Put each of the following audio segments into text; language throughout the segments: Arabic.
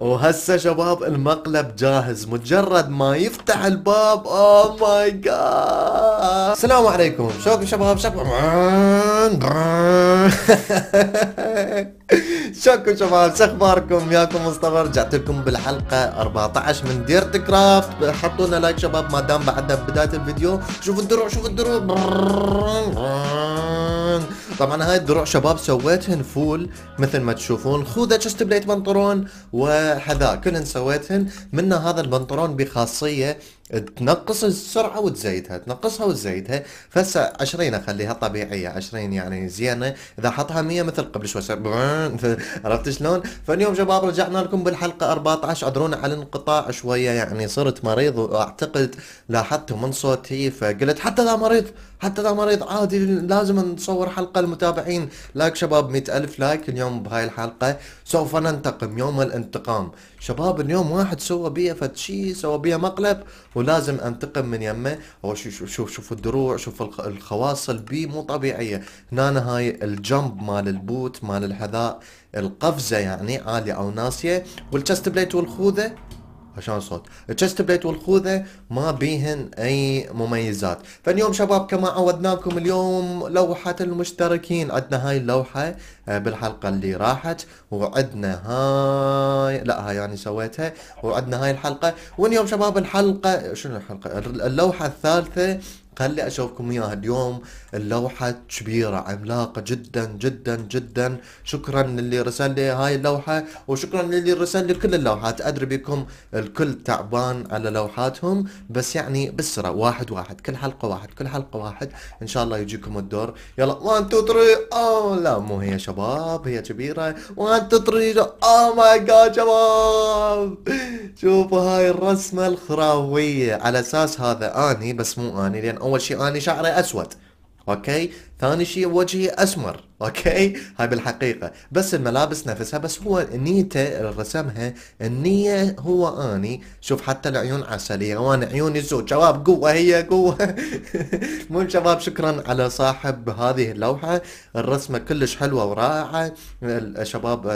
وهسه شباب المقلب جاهز مجرد ما يفتح الباب اوه ماي جاد السلام عليكم شوكم شباب شباب شكو شباب شو اخباركم ياكم مصطفى رجعت لكم بالحلقة 14 من ديرت كرافت حطوا لنا لايك شباب ما دام بعدنا بداية الفيديو شوفوا الدروع شوفوا الدروع طبعا هاي الدروع شباب سويتهن فول مثل ما تشوفون خوذة جست بليت بنطرون وحذاء كلهن سويتهن منها هذا البنطرون بخاصية تنقص السرعة وتزيدها تنقصها وتزيدها فهسه 20 اخليها طبيعية 20 يعني زينة اذا حطها 100 مثل قبل شوي عرفت شلون؟ فاليوم شباب رجعنا لكم بالحلقة 14 عذرونا على الانقطاع شوية يعني صرت مريض واعتقد لاحظتوا من صوتي فقلت حتى لا مريض حتى اذا مريض عادي لازم نصور حلقه للمتابعين لايك شباب مئة الف لايك اليوم بهاي الحلقه سوف ننتقم يوم الانتقام شباب اليوم واحد سوى بيا فد شيء سوى بيا مقلب ولازم انتقم من يمه هو شوف شوف شوف الدروع شوف الخواص البي مو طبيعيه هنا هاي الجمب مال البوت مال الحذاء القفزه يعني عاليه او ناسيه والتشست بليت والخوذه عشان صوت الشيست بليت والخوذة ما بيهن أي مميزات فاليوم شباب كما عودناكم اليوم لوحة المشتركين عندنا هاي اللوحة آه، بالحلقة اللي راحت وعندنا هاي لا هاي يعني سويتها وعندنا هاي الحلقة واليوم شباب الحلقة شنو الحلقة اللوحة الثالثة خلي اشوفكم اياها اليوم اللوحه كبيره عملاقه جدا جدا جدا شكرا للي رسل لي هاي اللوحه وشكرا للي رسل لي كل اللوحات ادري بكم الكل تعبان على لوحاتهم بس يعني بالسرعه واحد واحد كل حلقه واحد كل حلقه واحد ان شاء الله يجيكم الدور يلا 1 2 3 اوه لا مو هي شباب هي كبيره 1 2 3 اوه ماي جاد شباب شوفوا هاي الرسمه الخراويه على اساس هذا اني بس مو اني لان اول شيء انا شعري اسود اوكي ثاني شيء وجهي اسمر اوكي هاي بالحقيقه بس الملابس نفسها بس هو نيته رسمها النيه هو اني شوف حتى العيون عسليه وانا عيوني زوج شباب قوه هي قوه المهم شباب شكرا على صاحب هذه اللوحه الرسمه كلش حلوه ورائعه شباب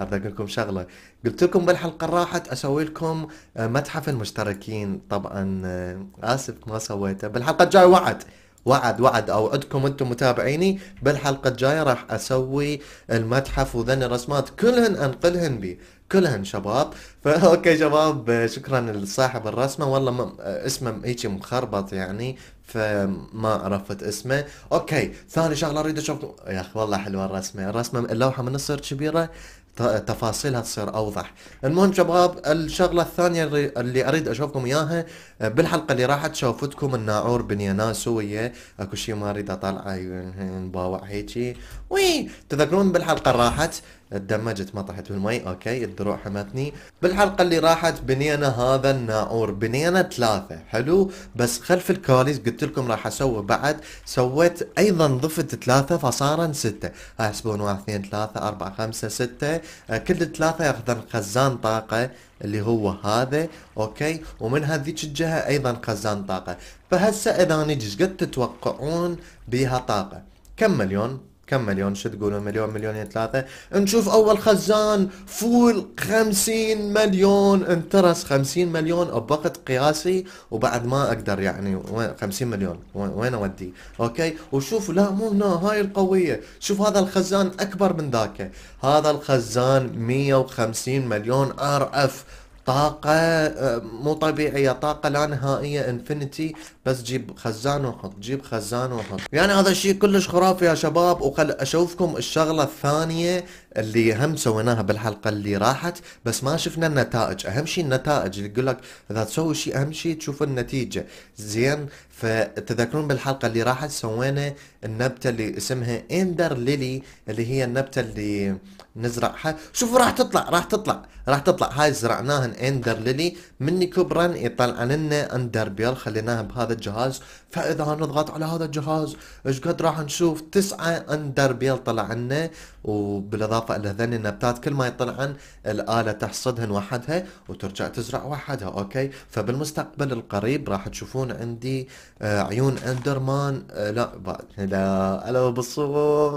اريد اقول لكم شغله قلت لكم بالحلقه راحت اسوي لكم آه، متحف المشتركين طبعا آه، اسف ما سويته بالحلقه الجايه وعد وعد وعد اوعدكم انتم متابعيني بالحلقه الجايه راح اسوي المتحف وذن الرسمات كلهن انقلهن بي كلهن شباب فاوكي شباب شكرا لصاحب الرسمه والله اسمه هيك مخربط يعني فما عرفت اسمه اوكي ثاني شغله اريد اشوف يا اخي والله حلوه الرسمه الرسمه اللوحه من الصغر كبيره تفاصيلها تصير اوضح المهم شباب الشغله الثانيه اللي اريد اشوفكم اياها بالحلقه اللي راحت شوفتكم الناعور بنياناسو ويا اكو شيء ما اريد اطلعه يعني باوع هيجي وي تذكرون بالحلقه راحت الدمه ما طحت بالمي اوكي الدروع حمتني بالحلقه اللي راحت بنينا هذا الناعور بنينا ثلاثه حلو بس خلف الكواليس قلت لكم راح اسوي بعد سويت ايضا ضفت ثلاثه فصارن سته هاي آه، واحد اثنين ثلاثه اربعه خمسه سته آه، كل الثلاثه ياخذن خزان طاقه اللي هو هذا اوكي ومن هذيك الجهه ايضا خزان طاقه فهسه اذا نجي قد تتوقعون بها طاقه كم مليون كم مليون شو تقولون مليون مليونين ثلاثة نشوف أول خزان فول خمسين مليون انترس خمسين مليون بوقت قياسي وبعد ما أقدر يعني خمسين مليون وين أودي أوكي وشوف لا مو هنا هاي القوية شوف هذا الخزان أكبر من ذاك هذا الخزان مية وخمسين مليون ار اف طاقة آه، مو طبيعية طاقة لا نهائية انفينيتي بس جيب خزان وحط جيب خزان وحط يعني هذا الشيء كلش خرافي يا شباب وخل اشوفكم الشغلة الثانية اللي هم سويناها بالحلقة اللي راحت بس ما شفنا النتائج اهم شيء النتائج اللي يقول لك اذا تسوي شيء اهم شيء تشوف النتيجة زين فتذكرون بالحلقة اللي راحت سوينا النبتة اللي اسمها اندر ليلي اللي هي النبتة اللي نزرعها شوفوا راح تطلع راح تطلع راح تطلع هاي زرعناها اندر ليلي من كبرا يطلع لنا اندر بيل خليناها بهذا the Jaws فاذا نضغط على هذا الجهاز ايش قد راح نشوف تسعة اندر بيل طلع عنا وبالاضافه الى ذن النبتات كل ما يطلعن الاله تحصدهن وحدها وترجع تزرع وحدها اوكي فبالمستقبل القريب راح تشوفون عندي آه، عيون اندرمان آه، لا لا الا بالصور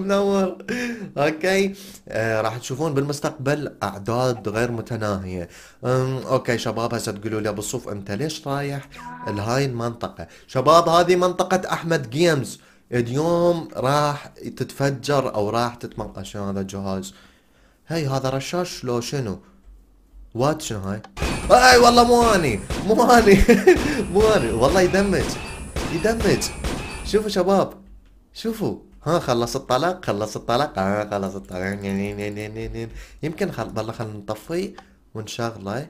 منور اوكي آه، راح تشوفون بالمستقبل اعداد غير متناهيه اوكي شباب هسه تقولوا لي ابو الصوف انت ليش رايح لهاي المنطقه المنطقة شباب هذه منطقة أحمد جيمز اليوم راح تتفجر أو راح تتمنقى شنو هذا الجهاز هاي هذا رشاش لو شنو وات شنو هاي اي والله مو اني مو اني مو اني والله يدمج يدمج شوفوا شباب شوفوا ها خلص الطلق خلص الطلق ها خلص الطلق يمكن خل... بالله خلنا نطفيه ونشغله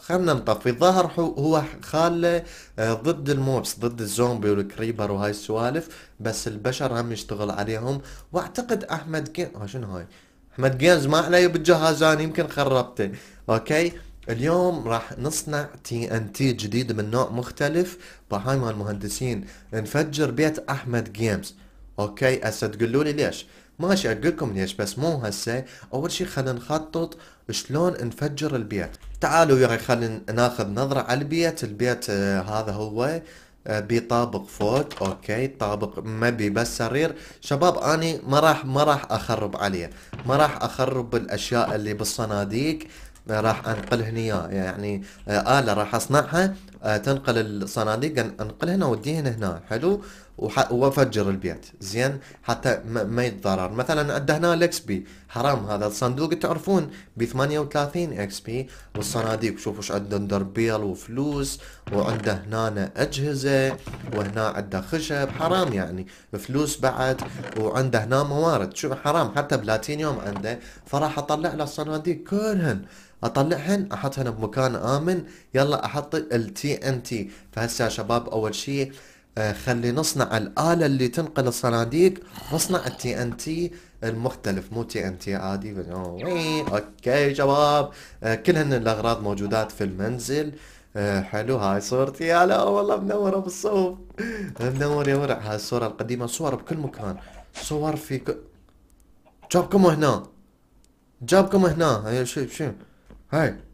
خلنا نطفي الظاهر هو خاله آه، ضد الموبس ضد الزومبي والكريبر وهاي السوالف بس البشر هم يشتغل عليهم واعتقد احمد جي... ها آه، شنو هاي احمد جيمز ما علي بالجهاز انا يمكن خربته اوكي اليوم راح نصنع تي ان تي جديد من نوع مختلف بهاي مال المهندسين نفجر بيت احمد جيمز اوكي هسه تقولوا لي ليش ماشي اقول لكم ليش بس مو هسه اول شيء خلينا نخطط شلون نفجر البيت تعالوا يا خلينا ناخذ نظرة على البيت البيت آه، هذا هو آه، بطابق فوق اوكي طابق ما بي بس سرير شباب اني ما راح ما راح اخرب عليه ما راح اخرب الاشياء اللي بالصناديق راح انقل هنا يعني آلة راح اصنعها آه، تنقل الصناديق انقل هنا هنا حلو وافجر البيت زين حتى ما يتضرر مثلا عندنا الاكس بي حرام هذا الصندوق تعرفون ب 38 اكس بي والصناديق شوفوا ايش عنده دربيل وفلوس وعنده هنا اجهزه وهنا عنده خشب حرام يعني فلوس بعد وعنده هنا موارد شو حرام حتى بلاتينيوم عنده فراح اطلع له الصناديق كلهن اطلعهن احطهن بمكان امن يلا احط التي ان تي فهسه يا شباب اول شيء آه، خلي نصنع الآلة اللي تنقل الصناديق نصنع التي ان تي المختلف مو تي ان تي عادي اوكي شباب آه، كل هن الاغراض موجودات في المنزل آه، حلو هاي صورتي يا لا والله منوره بالصوب منور يا ورع هاي الصوره القديمه صور بكل مكان صور في ك... جابكم هنا جابكم هنا هاي شو شو هاي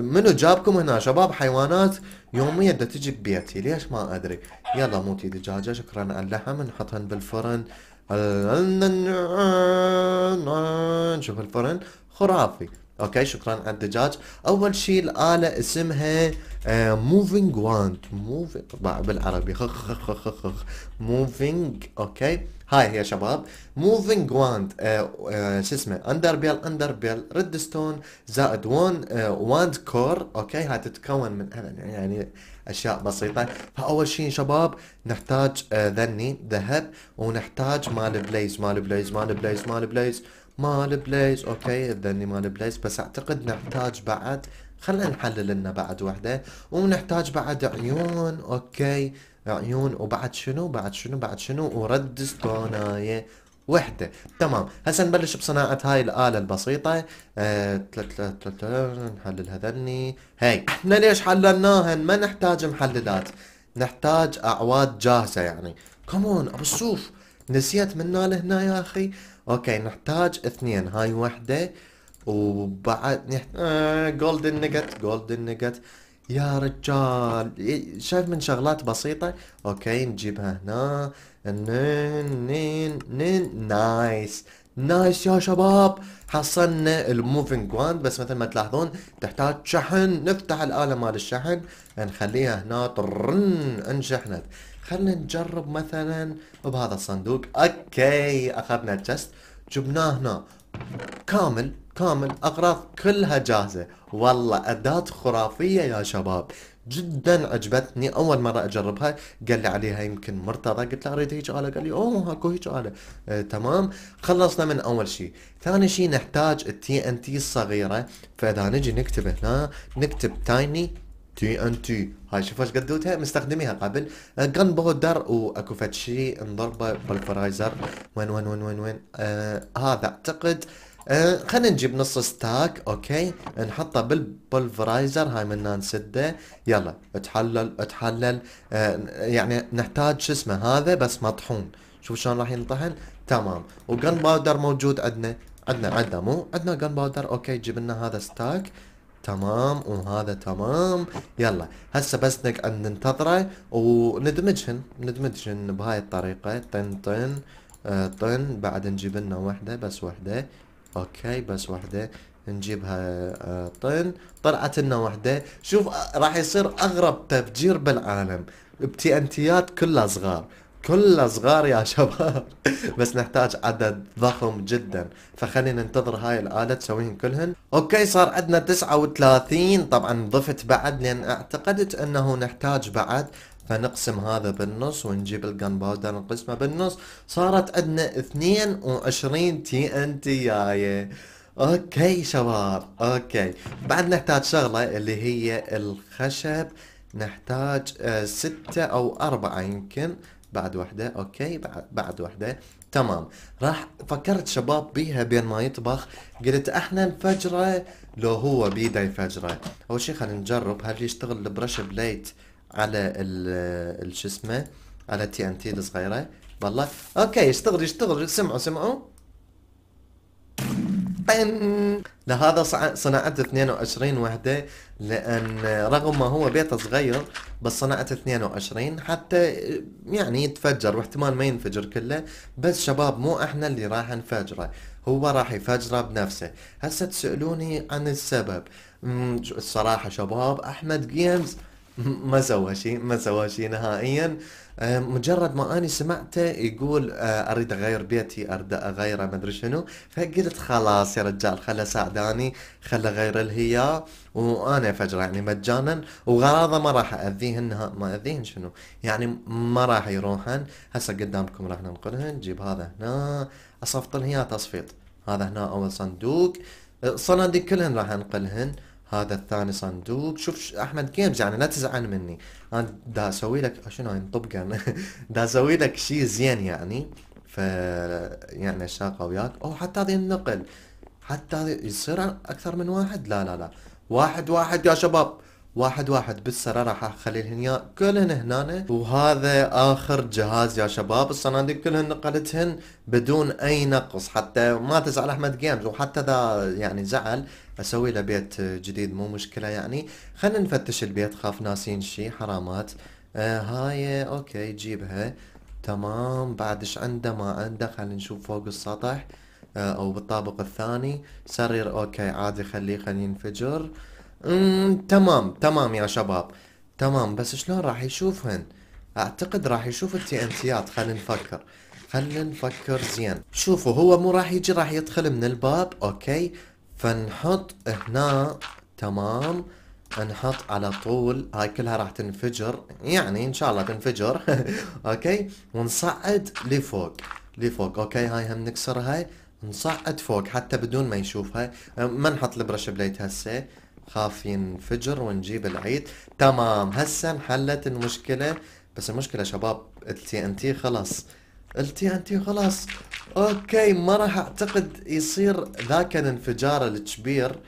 منو جابكم هنا شباب حيوانات يوميا دا تجي ببيتي ليش ما ادري يلا موتي دجاجة شكرا على اللحم نحطهن بالفرن شوف الفرن خرافي اوكي شكرا على الدجاج اول شيء الاله اسمها موفينج واند موفينج بالعربي خخ خخ خخ موفينج اوكي هاي هي شباب موفينج واند آه، آه، شو اسمه اندربيل اندربيل ريد ستون زائد وان واند كور اوكي هاي تتكون من يعني اشياء بسيطه فاول شيء شباب نحتاج آه، ذني ذهب ونحتاج مال بليز مال بليز مال بليز مال بليز, مال بليز مال بليز اوكي تدني مال بليز بس اعتقد نحتاج بعد خلينا نحلل لنا بعد وحده ونحتاج بعد عيون اوكي عيون وبعد شنو بعد شنو بعد شنو ورد ستونايه وحده تمام هسه نبلش بصناعه هاي الاله البسيطه أه... نحلل هذني هاي احنا ليش حللناهن ما نحتاج محللات نحتاج اعواد جاهزه يعني كمون ابو السوف نسيت منا لهنا يا اخي اوكي نحتاج اثنين هاي وحده وبعد آه جولدن نجت جولدن نجت يا رجال شايف من شغلات بسيطة اوكي نجيبها هنا نين نين نين نايس نايس يا شباب حصلنا الموفينج واند بس مثل ما تلاحظون تحتاج شحن نفتح الآلة مال الشحن نخليها هنا طرن انشحنت خلنا نجرب مثلا بهذا الصندوق اوكي اخذنا الجست جبناه هنا كامل كامل اغراض كلها جاهزه والله اداه خرافيه يا شباب جدا عجبتني اول مره اجربها قال لي عليها يمكن مرتضى قلت له اريد هيك اله قال لي اوه اكو هيك اله آه تمام خلصنا من اول شيء ثاني شيء نحتاج التي ان تي الصغيره فاذا نجي نكتب هنا نكتب تايني تي ان تي هاي شوف ايش قدوتها مستخدميها قبل قن بودر واكو فد شيء نضربه بالفرايزر وين وين وين وين وين آه هذا اعتقد آه خلينا نجيب نص ستاك اوكي نحطه بالبولفرايزر هاي منا نسده يلا اتحلل اتحلل آه يعني نحتاج شو اسمه هذا بس مطحون شوف شلون راح ينطحن تمام وجن باودر موجود عندنا عندنا عندنا مو عندنا جن باودر اوكي جيب لنا هذا ستاك تمام وهذا تمام يلا هسه بس نقعد ننتظره وندمجهن ندمجهن بهاي الطريقة طن طن آه، طن بعد نجيب لنا وحدة بس وحدة اوكي بس وحدة نجيبها آه، طن طلعت لنا وحده شوف آه، راح يصير اغرب تفجير بالعالم بتي انتيات كلها صغار كلها صغار يا شباب بس نحتاج عدد ضخم جدا فخلينا ننتظر هاي الآلة تسويهم كلهن اوكي صار عندنا 39 طبعا ضفت بعد لان اعتقدت انه نحتاج بعد فنقسم هذا بالنص ونجيب الجن باودر نقسمه بالنص صارت عندنا 22 تي ان تي ياي اوكي شباب اوكي بعد نحتاج شغله اللي هي الخشب نحتاج آه، ستة او اربعة يمكن بعد وحده اوكي بعد, وحده تمام راح فكرت شباب بيها بين ما يطبخ قلت احنا نفجره لو هو بيده يفجره اول شيء خلينا نجرب هل يشتغل البرش بليت على الشسمه شو اسمه على تي ان تي الصغيره بالله اوكي يشتغل يشتغل سمعوا سمعوا طن لهذا صنعت 22 وحدة لأن رغم ما هو بيت صغير بس صنعت 22 حتى يعني يتفجر واحتمال ما ينفجر كله بس شباب مو احنا اللي راح نفجره هو راح يفجره بنفسه هسه تسألوني عن السبب الصراحة شباب أحمد جيمز ما سوى شيء ما سوى شيء نهائيا آه، مجرد ما اني سمعته يقول آه، اريد اغير بيتي اريد اغيره ما ادري شنو فقلت خلاص يا رجال خله ساعداني خله غير له وانا فجره يعني مجانا وغراضه ما راح اذيهن ما اذيهن شنو يعني ما راح يروحن هسه قدامكم راح ننقلهن جيب هذا هنا اصفط الهيا تصفيط هذا هنا اول صندوق الصناديق آه، كلهن راح انقلهن هذا الثاني صندوق شوف احمد جيمز يعني لا تزعل مني انا دا اسوي لك آه، شنو طبقا دا اسوي لك شيء زين يعني ف يعني شاقة وياك او حتى هذه النقل حتى يصير اكثر من واحد لا لا لا واحد واحد يا شباب واحد واحد بالسرة راح اخلي هنا كلهن هنا وهذا اخر جهاز يا شباب الصناديق كلهن نقلتهن بدون اي نقص حتى ما تزعل احمد جيمز وحتى اذا يعني زعل اسوي له بيت جديد مو مشكلة يعني خلينا نفتش البيت خاف ناسين شي حرامات آه هاي اوكي جيبها تمام بعد ايش عنده ما عنده خلينا نشوف فوق السطح آه او بالطابق الثاني سرير اوكي عادي خليه خليه ينفجر مم، تمام تمام يا شباب تمام بس شلون راح يشوفهن اعتقد راح يشوف التي خلينا نفكر خلينا نفكر زين شوفوا هو مو راح يجي راح يدخل من الباب اوكي فنحط هنا تمام نحط على طول هاي كلها راح تنفجر يعني ان شاء الله تنفجر اوكي ونصعد لفوق لفوق اوكي هاي هم نكسرها نصعد فوق حتى بدون ما يشوفها أه، ما نحط البرش بليت هسه خاف ينفجر ونجيب العيد تمام هسه انحلت المشكلة بس المشكلة شباب التي ان تي خلاص التي ان تي خلاص اوكي ما راح اعتقد يصير ذاك الانفجار الكبير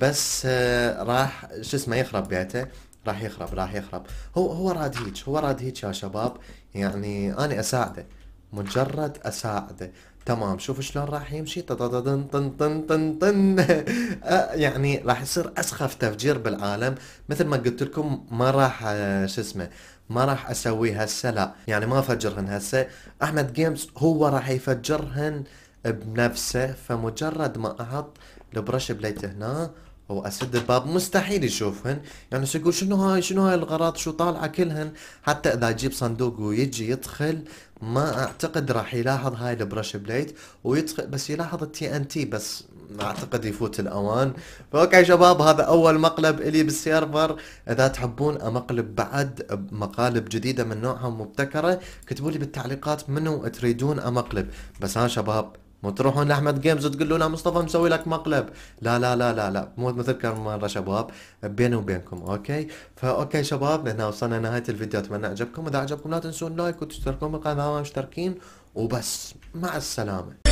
بس آه، راح شو اسمه يخرب بيته راح يخرب راح يخرب هو هو راد هيك هو راد هيك يا شباب يعني انا اساعده مجرد اساعده تمام شوف شلون راح يمشي طن طن طن طن طن يعني راح يصير اسخف تفجير بالعالم مثل ما قلت لكم ما راح شو اسمه ما راح اسويه هسه لا يعني ما افجرهن هسه احمد جيمز هو راح يفجرهن بنفسه فمجرد ما احط البرش بليت هنا واسد الباب مستحيل يشوفهن يعني يقول شنو هاي شنو هاي الغراض شو طالعه كلهن حتى اذا يجيب صندوق ويجي يدخل ما اعتقد راح يلاحظ هاي البرش بليت ويدخل بس يلاحظ التي ان تي بس اعتقد يفوت الاوان اوكي شباب هذا اول مقلب الي بالسيرفر اذا تحبون امقلب بعد مقالب جديده من نوعها مبتكره اكتبوا لي بالتعليقات منو تريدون امقلب بس ها شباب ما تروحون لاحمد جيمز وتقولوا له لا مصطفى مسوي لك مقلب لا لا لا لا لا مو مثل كم مره شباب بيني وبينكم اوكي فاوكي شباب هنا وصلنا نهايه الفيديو اتمنى عجبكم اذا عجبكم لا تنسون لايك وتشتركون بالقناه مشتركين وبس مع السلامه